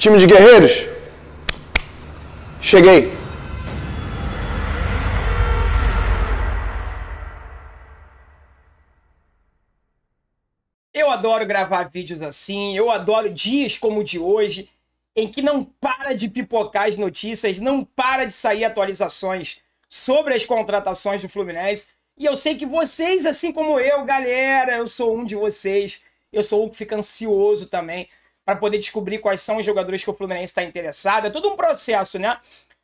Time de guerreiros? Cheguei. Eu adoro gravar vídeos assim, eu adoro dias como o de hoje, em que não para de pipocar as notícias, não para de sair atualizações sobre as contratações do Fluminense. E eu sei que vocês, assim como eu, galera, eu sou um de vocês, eu sou um que fica ansioso também para poder descobrir quais são os jogadores que o Fluminense está interessado. É todo um processo, né?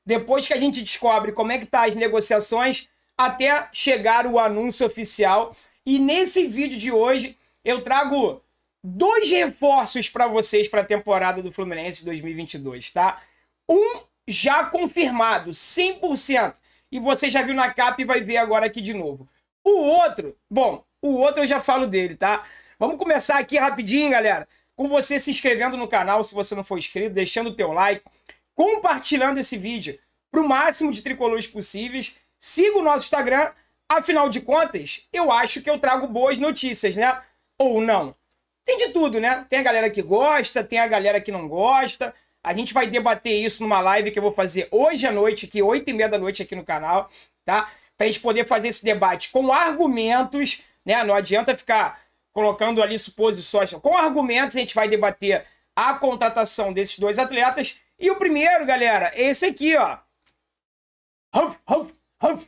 Depois que a gente descobre como é que tá as negociações, até chegar o anúncio oficial. E nesse vídeo de hoje eu trago dois reforços para vocês para a temporada do Fluminense 2022, tá? Um já confirmado, 100%. E você já viu na capa e vai ver agora aqui de novo. O outro, bom, o outro eu já falo dele, tá? Vamos começar aqui rapidinho, galera com você se inscrevendo no canal se você não for inscrito, deixando o teu like, compartilhando esse vídeo para o máximo de tricolores possíveis. Siga o nosso Instagram, afinal de contas, eu acho que eu trago boas notícias, né? Ou não. Tem de tudo, né? Tem a galera que gosta, tem a galera que não gosta. A gente vai debater isso numa live que eu vou fazer hoje à noite, aqui, 8 e meia da noite aqui no canal, tá? Pra gente poder fazer esse debate com argumentos, né? Não adianta ficar colocando ali suposições. Com argumentos, a gente vai debater a contratação desses dois atletas. E o primeiro, galera, é esse aqui, ó. Huff, huff, huff.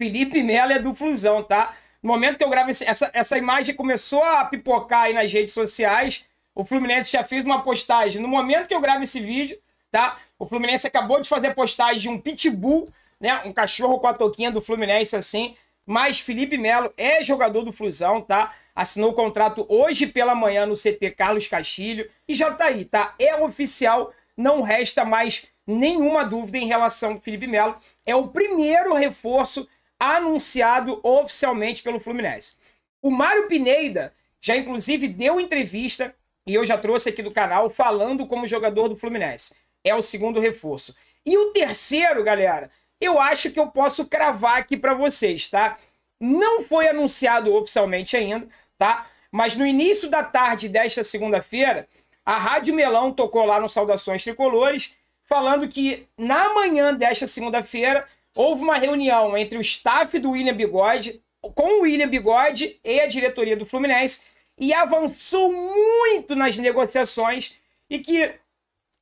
Felipe Melo é do Flusão, tá? No momento que eu gravo essa, essa imagem começou a pipocar aí nas redes sociais. O Fluminense já fez uma postagem. No momento que eu gravo esse vídeo, tá? O Fluminense acabou de fazer a postagem de um pitbull, né? Um cachorro com a toquinha do Fluminense assim mas Felipe Melo é jogador do Flusão, tá? Assinou o contrato hoje pela manhã no CT Carlos Castilho e já tá aí, tá? É oficial, não resta mais nenhuma dúvida em relação ao Felipe Melo. É o primeiro reforço anunciado oficialmente pelo Fluminense. O Mário Pineda já inclusive deu entrevista e eu já trouxe aqui do canal falando como jogador do Fluminense. É o segundo reforço. E o terceiro, galera, eu acho que eu posso cravar aqui para vocês, tá? Não foi anunciado oficialmente ainda, tá? Mas no início da tarde desta segunda-feira, a Rádio Melão tocou lá no Saudações Tricolores, falando que na manhã desta segunda-feira houve uma reunião entre o staff do William Bigode, com o William Bigode e a diretoria do Fluminense, e avançou muito nas negociações e que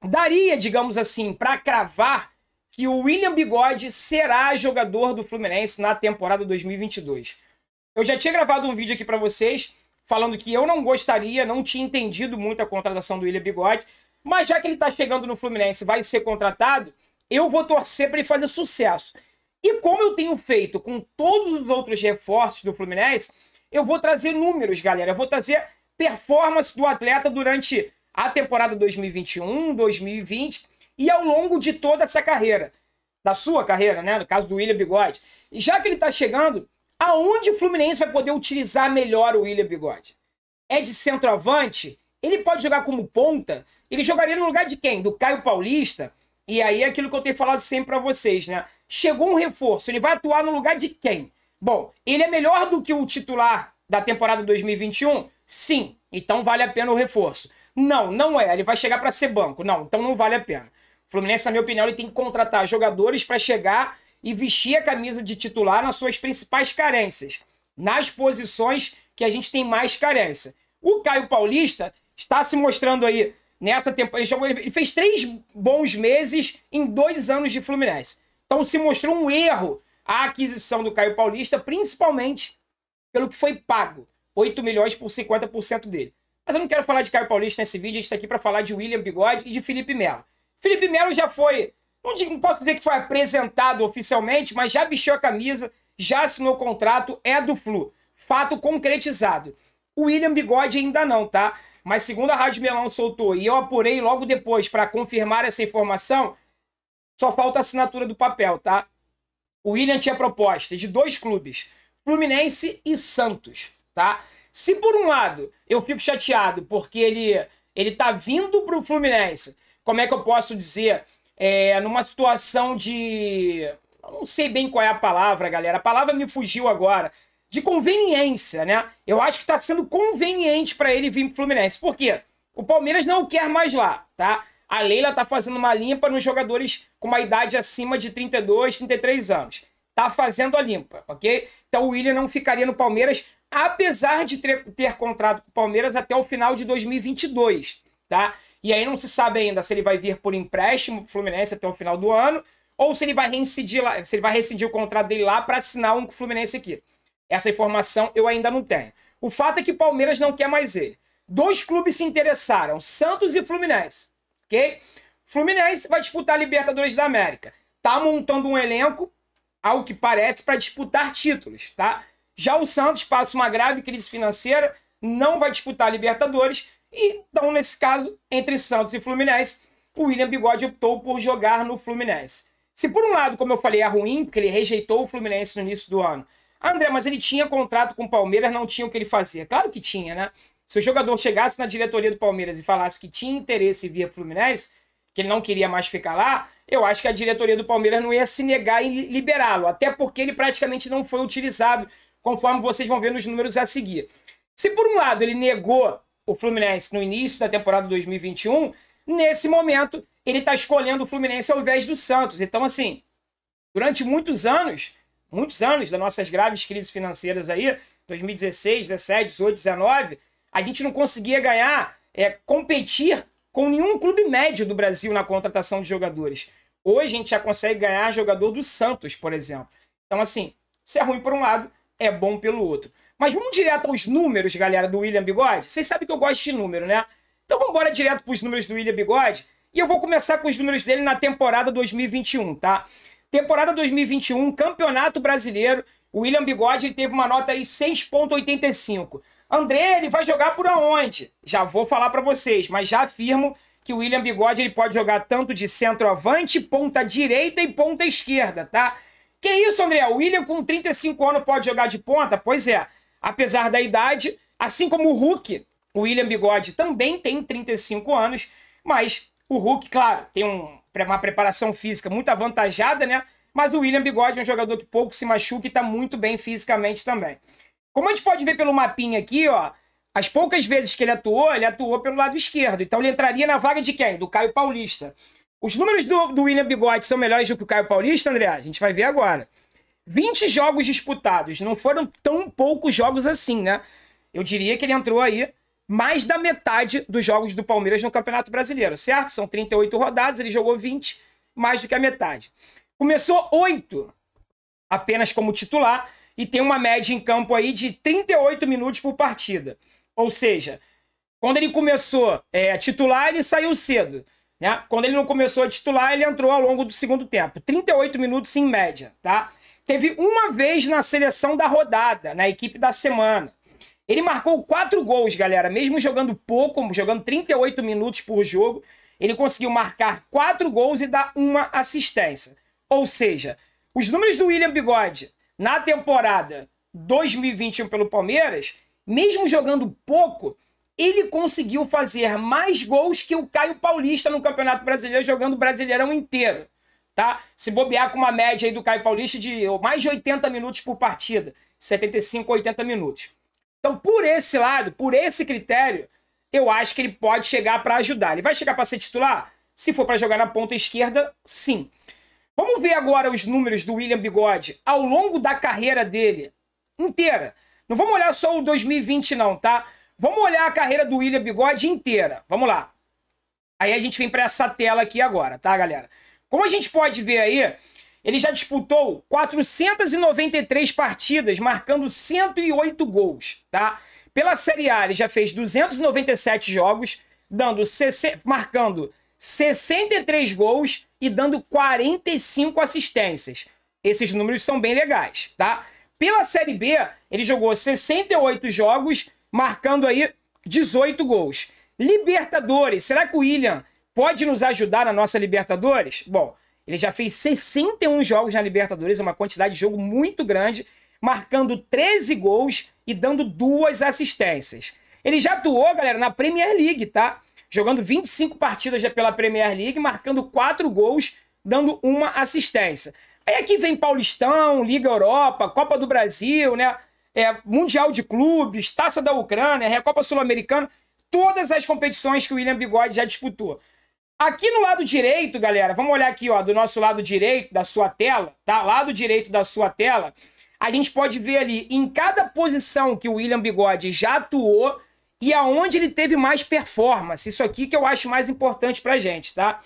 daria, digamos assim, para cravar que o William Bigode será jogador do Fluminense na temporada 2022. Eu já tinha gravado um vídeo aqui para vocês falando que eu não gostaria, não tinha entendido muito a contratação do William Bigode, mas já que ele está chegando no Fluminense, vai ser contratado, eu vou torcer para ele fazer sucesso. E como eu tenho feito com todos os outros reforços do Fluminense, eu vou trazer números, galera. Eu vou trazer performance do atleta durante a temporada 2021, 2020 e ao longo de toda essa carreira. Da sua carreira, né? No caso do William Bigode. E já que ele está chegando, aonde o Fluminense vai poder utilizar melhor o William Bigode? É de centroavante? Ele pode jogar como ponta? Ele jogaria no lugar de quem? Do Caio Paulista? E aí é aquilo que eu tenho falado sempre para vocês, né? Chegou um reforço, ele vai atuar no lugar de quem? Bom, ele é melhor do que o titular da temporada 2021? Sim, então vale a pena o reforço. Não, não é, ele vai chegar para ser banco. Não, então não vale a pena. Fluminense, na minha opinião, ele tem que contratar jogadores para chegar e vestir a camisa de titular nas suas principais carências, nas posições que a gente tem mais carência. O Caio Paulista está se mostrando aí nessa temporada. Ele fez três bons meses em dois anos de Fluminense. Então se mostrou um erro a aquisição do Caio Paulista, principalmente pelo que foi pago. 8 milhões por 50% dele. Mas eu não quero falar de Caio Paulista nesse vídeo, a gente está aqui para falar de William Bigode e de Felipe Melo. Felipe Melo já foi, não, digo, não posso dizer que foi apresentado oficialmente, mas já vestiu a camisa, já assinou o contrato, é do Flu. Fato concretizado. O William Bigode ainda não, tá? Mas segundo a Rádio Melão soltou e eu apurei logo depois para confirmar essa informação, só falta a assinatura do papel, tá? O William tinha proposta de dois clubes, Fluminense e Santos, tá? Se por um lado eu fico chateado porque ele ele tá vindo pro Fluminense como é que eu posso dizer, é, numa situação de. Eu não sei bem qual é a palavra, galera. A palavra me fugiu agora. De conveniência, né? Eu acho que está sendo conveniente para ele vir pro Fluminense. Por quê? O Palmeiras não o quer mais lá, tá? A Leila tá fazendo uma limpa nos jogadores com uma idade acima de 32, 33 anos. Tá fazendo a limpa, ok? Então o William não ficaria no Palmeiras, apesar de ter, ter contrato com o Palmeiras até o final de 2022, tá? E aí não se sabe ainda se ele vai vir por empréstimo pro Fluminense até o final do ano ou se ele vai reincidir lá, se ele vai rescindir o contrato dele lá para assinar um com o Fluminense aqui. Essa informação eu ainda não tenho. O fato é que o Palmeiras não quer mais ele. Dois clubes se interessaram, Santos e Fluminense, OK? Fluminense vai disputar a Libertadores da América. Tá montando um elenco, ao que parece, para disputar títulos, tá? Já o Santos passa uma grave crise financeira, não vai disputar a Libertadores e então, nesse caso, entre Santos e Fluminense, o William Bigode optou por jogar no Fluminense. Se por um lado, como eu falei, é ruim, porque ele rejeitou o Fluminense no início do ano. Ah, André, mas ele tinha contrato com o Palmeiras, não tinha o que ele fazia. Claro que tinha, né? Se o jogador chegasse na diretoria do Palmeiras e falasse que tinha interesse em vir para Fluminense, que ele não queria mais ficar lá, eu acho que a diretoria do Palmeiras não ia se negar em liberá-lo, até porque ele praticamente não foi utilizado, conforme vocês vão ver nos números a seguir. Se por um lado ele negou o Fluminense no início da temporada 2021, nesse momento ele está escolhendo o Fluminense ao invés do Santos. Então, assim, durante muitos anos, muitos anos das nossas graves crises financeiras aí, 2016, 17, 18, 19, a gente não conseguia ganhar, é, competir com nenhum clube médio do Brasil na contratação de jogadores. Hoje a gente já consegue ganhar jogador do Santos, por exemplo. Então, assim, se é ruim por um lado, é bom pelo outro. Mas vamos direto aos números, galera, do William Bigode. Vocês sabem que eu gosto de número, né? Então vamos embora direto para os números do William Bigode. E eu vou começar com os números dele na temporada 2021, tá? Temporada 2021, Campeonato Brasileiro. O William Bigode ele teve uma nota aí 6.85. André, ele vai jogar por aonde? Já vou falar para vocês, mas já afirmo que o William Bigode ele pode jogar tanto de centroavante, ponta direita e ponta esquerda, tá? Que isso, André? O William com 35 anos pode jogar de ponta? Pois é apesar da idade, assim como o Hulk, o William Bigode também tem 35 anos, mas o Hulk, claro, tem um, uma preparação física muito avantajada, né? Mas o William Bigode é um jogador que pouco se machuca e está muito bem fisicamente também. Como a gente pode ver pelo mapinha aqui, ó, as poucas vezes que ele atuou, ele atuou pelo lado esquerdo. Então ele entraria na vaga de quem? Do Caio Paulista. Os números do, do William Bigode são melhores do que o Caio Paulista, André? A gente vai ver agora. 20 jogos disputados. Não foram tão poucos jogos assim, né? Eu diria que ele entrou aí mais da metade dos jogos do Palmeiras no Campeonato Brasileiro, certo? São 38 rodadas, ele jogou 20, mais do que a metade. Começou 8 apenas como titular e tem uma média em campo aí de 38 minutos por partida. Ou seja, quando ele começou é, titular, ele saiu cedo. Né? Quando ele não começou a titular, ele entrou ao longo do segundo tempo. 38 minutos em média, tá? Teve uma vez na seleção da rodada, na equipe da semana. Ele marcou quatro gols, galera. Mesmo jogando pouco, jogando 38 minutos por jogo, ele conseguiu marcar quatro gols e dar uma assistência. Ou seja, os números do William Bigode na temporada 2021 pelo Palmeiras, mesmo jogando pouco, ele conseguiu fazer mais gols que o Caio Paulista no Campeonato Brasileiro, jogando o Brasileirão inteiro tá? Se bobear com uma média aí do Caio Paulista de mais de 80 minutos por partida, 75, 80 minutos. Então, por esse lado, por esse critério, eu acho que ele pode chegar para ajudar. Ele vai chegar para ser titular? Se for para jogar na ponta esquerda, sim. Vamos ver agora os números do William Bigode ao longo da carreira dele inteira. Não vamos olhar só o 2020 não, tá? Vamos olhar a carreira do William Bigode inteira. Vamos lá. Aí a gente vem para essa tela aqui agora, tá, galera? Como a gente pode ver aí, ele já disputou 493 partidas, marcando 108 gols, tá? Pela Série A, ele já fez 297 jogos, dando marcando 63 gols e dando 45 assistências. Esses números são bem legais, tá? Pela Série B, ele jogou 68 jogos, marcando aí 18 gols. Libertadores, será que o William Pode nos ajudar na nossa Libertadores? Bom, ele já fez 61 jogos na Libertadores, uma quantidade de jogo muito grande, marcando 13 gols e dando duas assistências. Ele já atuou, galera, na Premier League, tá? Jogando 25 partidas já pela Premier League, marcando 4 gols, dando uma assistência. Aí aqui vem Paulistão, Liga Europa, Copa do Brasil, né? É, Mundial de Clubes, Taça da Ucrânia, Recopa Sul-Americana, todas as competições que o William Bigode já disputou. Aqui no lado direito, galera, vamos olhar aqui, ó, do nosso lado direito da sua tela, tá? Lado direito da sua tela, a gente pode ver ali em cada posição que o William Bigode já atuou e aonde ele teve mais performance. Isso aqui que eu acho mais importante pra gente, tá?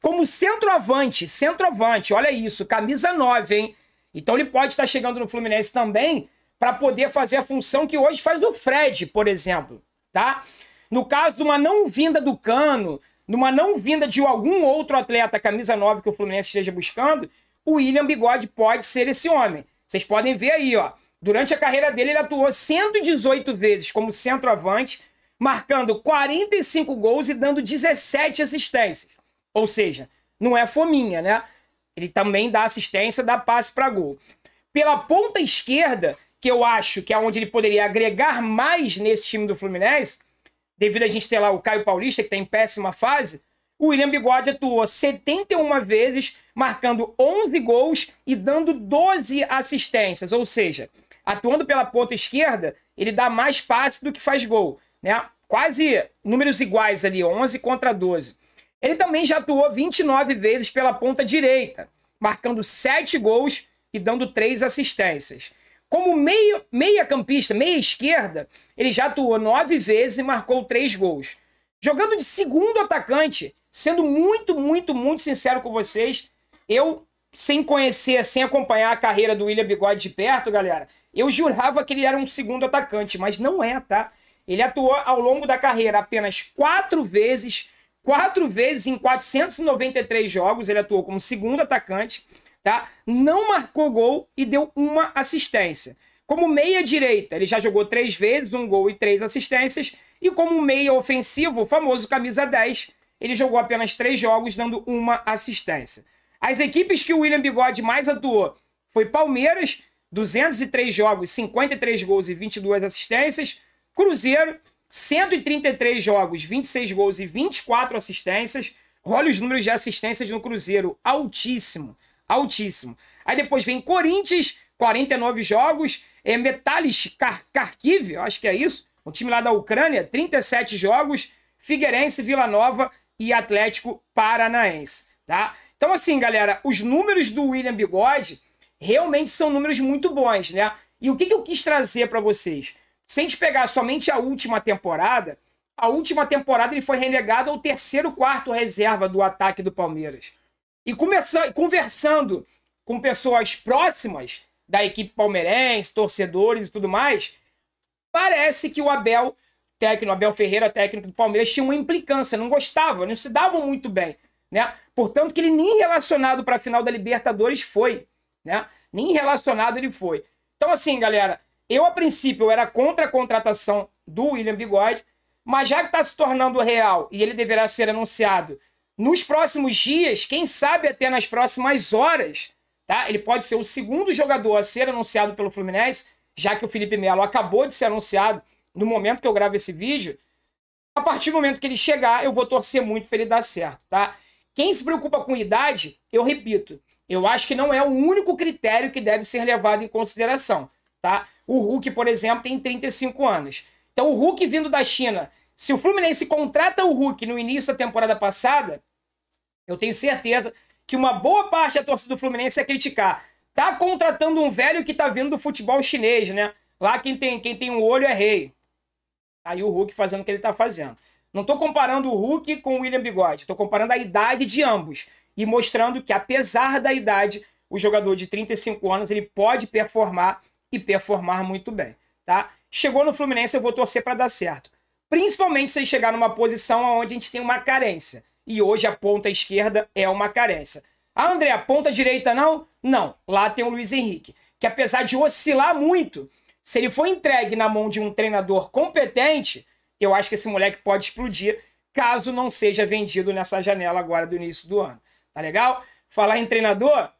Como centroavante, centroavante, olha isso, camisa 9, hein? Então ele pode estar chegando no Fluminense também para poder fazer a função que hoje faz o Fred, por exemplo, tá? No caso de uma não vinda do Cano, numa não vinda de algum outro atleta camisa 9 que o Fluminense esteja buscando, o William Bigode pode ser esse homem. Vocês podem ver aí, ó. Durante a carreira dele, ele atuou 118 vezes como centroavante, marcando 45 gols e dando 17 assistências. Ou seja, não é fominha, né? Ele também dá assistência, dá passe para gol. Pela ponta esquerda, que eu acho que é onde ele poderia agregar mais nesse time do Fluminense, devido a gente ter lá o Caio Paulista, que está em péssima fase, o William Bigode atuou 71 vezes, marcando 11 gols e dando 12 assistências. Ou seja, atuando pela ponta esquerda, ele dá mais passe do que faz gol. Né? Quase números iguais ali, 11 contra 12. Ele também já atuou 29 vezes pela ponta direita, marcando 7 gols e dando 3 assistências. Como meio, meia campista, meia esquerda, ele já atuou nove vezes e marcou três gols. Jogando de segundo atacante, sendo muito, muito, muito sincero com vocês, eu, sem conhecer, sem acompanhar a carreira do William Bigode de perto, galera, eu jurava que ele era um segundo atacante, mas não é, tá? Ele atuou ao longo da carreira apenas quatro vezes, quatro vezes em 493 jogos, ele atuou como segundo atacante tá? Não marcou gol e deu uma assistência. Como meia direita, ele já jogou três vezes, um gol e três assistências. E como meia ofensivo, o famoso camisa 10, ele jogou apenas três jogos, dando uma assistência. As equipes que o William Bigode mais atuou foi Palmeiras, 203 jogos, 53 gols e 22 assistências. Cruzeiro, 133 jogos, 26 gols e 24 assistências. Olha os números de assistências no Cruzeiro, altíssimo altíssimo. Aí depois vem Corinthians, 49 jogos. É, Metalis Kharkiv, eu acho que é isso. O time lá da Ucrânia, 37 jogos. Figueirense, Vila Nova e Atlético Paranaense, tá? Então assim, galera, os números do William Bigode realmente são números muito bons, né? E o que, que eu quis trazer para vocês? Se a gente pegar somente a última temporada, a última temporada ele foi relegado ao terceiro quarto reserva do ataque do Palmeiras. E começando, conversando com pessoas próximas da equipe palmeirense, torcedores e tudo mais, parece que o Abel, técnico, Abel Ferreira, técnico do Palmeiras, tinha uma implicância, não gostava, não se davam muito bem, né? Portanto, que ele nem relacionado para a final da Libertadores foi, né? Nem relacionado ele foi. Então, assim, galera, eu a princípio era contra a contratação do William Bigode, mas já que está se tornando real e ele deverá ser anunciado nos próximos dias, quem sabe até nas próximas horas, tá? Ele pode ser o segundo jogador a ser anunciado pelo Fluminense, já que o Felipe Melo acabou de ser anunciado no momento que eu gravo esse vídeo. A partir do momento que ele chegar, eu vou torcer muito para ele dar certo, tá? Quem se preocupa com idade, eu repito, eu acho que não é o único critério que deve ser levado em consideração, tá? O Hulk, por exemplo, tem 35 anos. Então o Hulk vindo da China se o Fluminense contrata o Hulk no início da temporada passada, eu tenho certeza que uma boa parte da torcida do Fluminense é criticar. Tá contratando um velho que tá vindo do futebol chinês, né? Lá quem tem, quem tem um olho é rei. Aí o Hulk fazendo o que ele tá fazendo. Não tô comparando o Hulk com o William Bigode, tô comparando a idade de ambos e mostrando que apesar da idade, o jogador de 35 anos ele pode performar e performar muito bem, tá? Chegou no Fluminense, eu vou torcer para dar certo. Principalmente se chegar numa posição onde a gente tem uma carência. E hoje a ponta esquerda é uma carência. Ah, André, a ponta direita não? Não. Lá tem o Luiz Henrique, que apesar de oscilar muito, se ele for entregue na mão de um treinador competente, eu acho que esse moleque pode explodir, caso não seja vendido nessa janela agora do início do ano. Tá legal? Falar em treinador,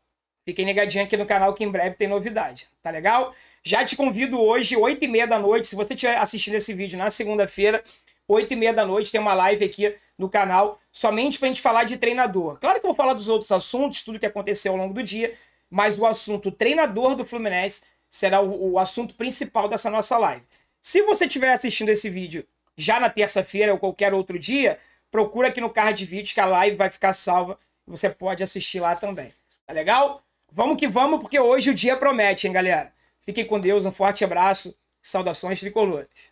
Fiquem ligadinho aqui no canal que em breve tem novidade, tá legal? Já te convido hoje, 8h30 da noite, se você estiver assistindo esse vídeo na segunda-feira, 8h30 da noite, tem uma live aqui no canal, somente pra gente falar de treinador. Claro que eu vou falar dos outros assuntos, tudo que aconteceu ao longo do dia, mas o assunto treinador do Fluminense será o, o assunto principal dessa nossa live. Se você estiver assistindo esse vídeo já na terça-feira ou qualquer outro dia, procura aqui no card de vídeo que a live vai ficar salva, você pode assistir lá também. Tá legal? Vamos que vamos, porque hoje o dia promete, hein, galera? Fiquem com Deus, um forte abraço, saudações tricolores.